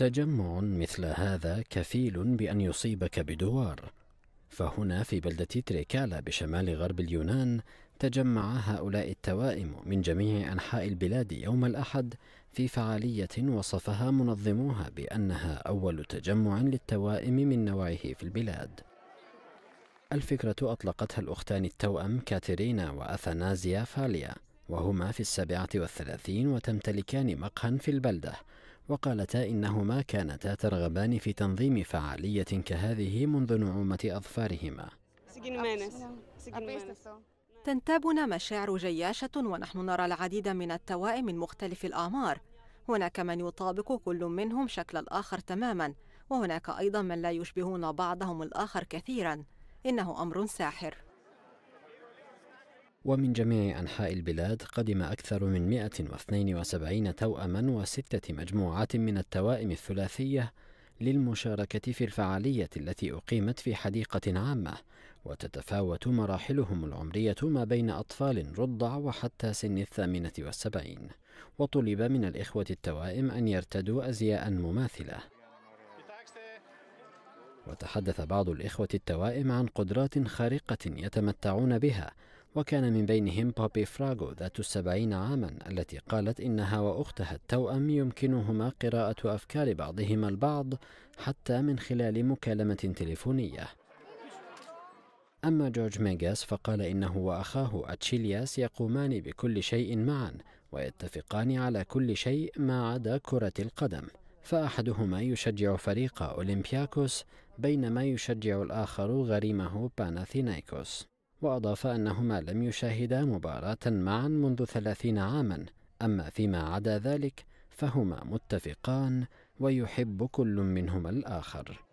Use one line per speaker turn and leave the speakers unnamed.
تجمع مثل هذا كفيل بأن يصيبك بدوار فهنا في بلدة تريكالا بشمال غرب اليونان تجمع هؤلاء التوائم من جميع أنحاء البلاد يوم الأحد في فعالية وصفها منظموها بأنها أول تجمع للتوائم من نوعه في البلاد الفكرة أطلقتها الأختان التوأم كاترينا وأثنازيا فاليا وهما في السابعة والثلاثين وتمتلكان مقهى في البلدة وقالتا إنهما كانتا ترغبان في تنظيم فعالية كهذه منذ نعومة أظفارهما
تنتابنا مشاعر جياشة ونحن نرى العديد من التوائم من مختلف الأعمار هناك من يطابق كل منهم شكل الآخر تماما وهناك أيضا من لا يشبهون بعضهم الآخر كثيرا إنه أمر ساحر
ومن جميع أنحاء البلاد قدم أكثر من 172 توأما وستة مجموعات من التوائم الثلاثية للمشاركة في الفعالية التي أقيمت في حديقة عامة وتتفاوت مراحلهم العمرية ما بين أطفال رضع وحتى سن الثامنة والسبعين وطلب من الإخوة التوائم أن يرتدوا أزياء مماثلة وتحدث بعض الإخوة التوائم عن قدرات خارقة يتمتعون بها وكان من بينهم بوبي فراغو ذات السبعين عاما التي قالت إنها وأختها التوأم يمكنهما قراءة أفكار بعضهما البعض حتى من خلال مكالمة تليفونية أما جورج ميغاس فقال إنه وأخاه أتشيلياس يقومان بكل شيء معا ويتفقان على كل شيء ما عدا كرة القدم فأحدهما يشجع فريق أولمبياكوس بينما يشجع الآخر غريمه باناثينايكوس وأضاف أنهما لم يشاهدا مباراة معا منذ ثلاثين عاما أما فيما عدا ذلك فهما متفقان ويحب كل منهما الآخر